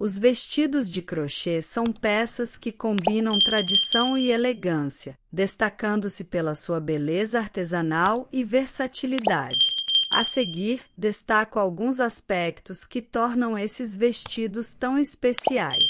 Os vestidos de crochê são peças que combinam tradição e elegância, destacando-se pela sua beleza artesanal e versatilidade. A seguir, destaco alguns aspectos que tornam esses vestidos tão especiais.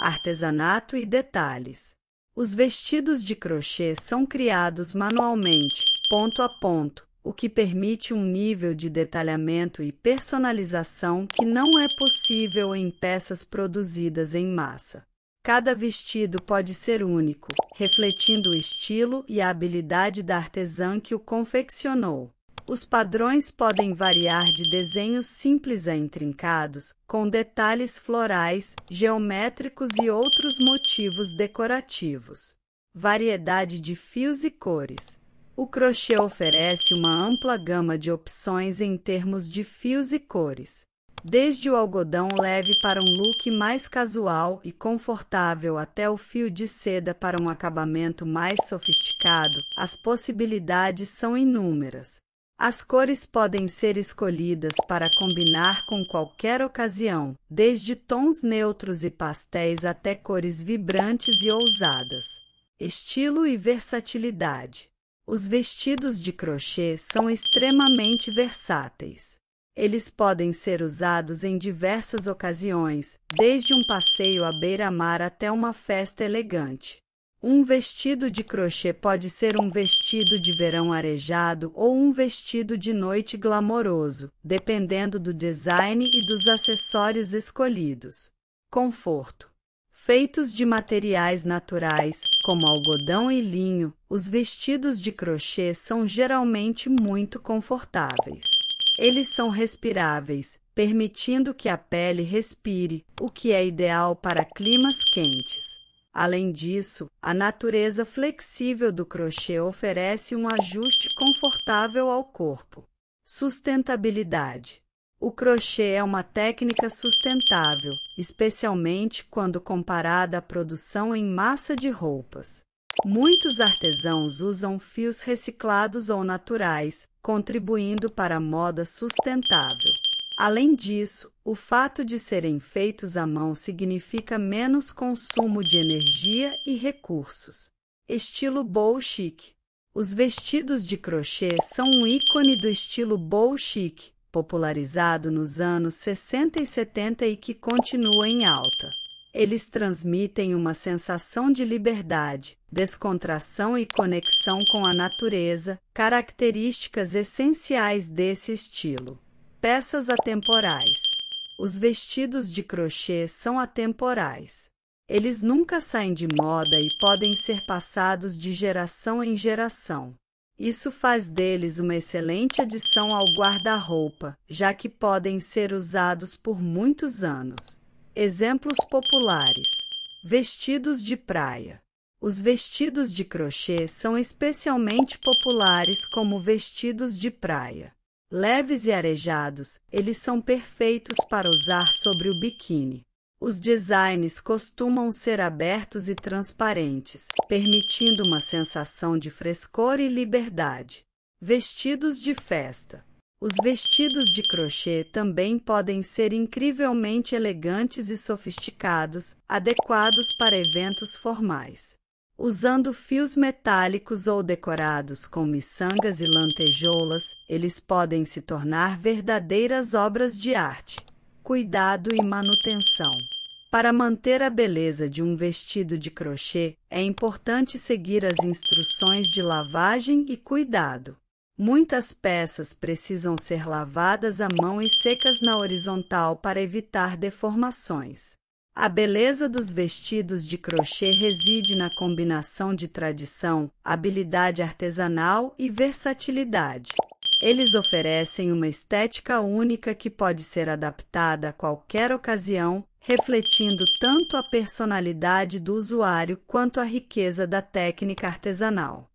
Artesanato e detalhes. Os vestidos de crochê são criados manualmente, ponto a ponto, o que permite um nível de detalhamento e personalização que não é possível em peças produzidas em massa. Cada vestido pode ser único, refletindo o estilo e a habilidade da artesã que o confeccionou. Os padrões podem variar de desenhos simples a intrincados, com detalhes florais, geométricos e outros motivos decorativos. Variedade de fios e cores. O crochê oferece uma ampla gama de opções em termos de fios e cores, desde o algodão leve para um look mais casual e confortável até o fio de seda para um acabamento mais sofisticado. As possibilidades são inúmeras. As cores podem ser escolhidas para combinar com qualquer ocasião, desde tons neutros e pastéis até cores vibrantes e ousadas. Estilo e versatilidade. Os vestidos de crochê são extremamente versáteis. Eles podem ser usados em diversas ocasiões, desde um passeio à beira-mar até uma festa elegante. Um vestido de crochê pode ser um vestido de verão arejado ou um vestido de noite glamouroso, dependendo do design e dos acessórios escolhidos. Conforto Feitos de materiais naturais, como algodão e linho, os vestidos de crochê são geralmente muito confortáveis. Eles são respiráveis, permitindo que a pele respire, o que é ideal para climas quentes. Além disso, a natureza flexível do crochê oferece um ajuste confortável ao corpo. Sustentabilidade o crochê é uma técnica sustentável, especialmente quando comparada à produção em massa de roupas. Muitos artesãos usam fios reciclados ou naturais, contribuindo para a moda sustentável. Além disso, o fato de serem feitos à mão significa menos consumo de energia e recursos. Estilo bowl chic. Os vestidos de crochê são um ícone do estilo bowl chic, popularizado nos anos 60 e 70 e que continua em alta. Eles transmitem uma sensação de liberdade, descontração e conexão com a natureza, características essenciais desse estilo. Peças atemporais. Os vestidos de crochê são atemporais. Eles nunca saem de moda e podem ser passados de geração em geração. Isso faz deles uma excelente adição ao guarda-roupa, já que podem ser usados por muitos anos. Exemplos populares: vestidos de praia. Os vestidos de crochê são especialmente populares como vestidos de praia. Leves e arejados, eles são perfeitos para usar sobre o biquíni. Os designs costumam ser abertos e transparentes, permitindo uma sensação de frescor e liberdade. Vestidos de festa. Os vestidos de crochê também podem ser incrivelmente elegantes e sofisticados, adequados para eventos formais. Usando fios metálicos ou decorados com miçangas e lantejoulas, eles podem se tornar verdadeiras obras de arte. Cuidado e manutenção. Para manter a beleza de um vestido de crochê, é importante seguir as instruções de lavagem e cuidado. Muitas peças precisam ser lavadas à mão e secas na horizontal para evitar deformações. A beleza dos vestidos de crochê reside na combinação de tradição, habilidade artesanal e versatilidade. Eles oferecem uma estética única que pode ser adaptada a qualquer ocasião, refletindo tanto a personalidade do usuário quanto a riqueza da técnica artesanal.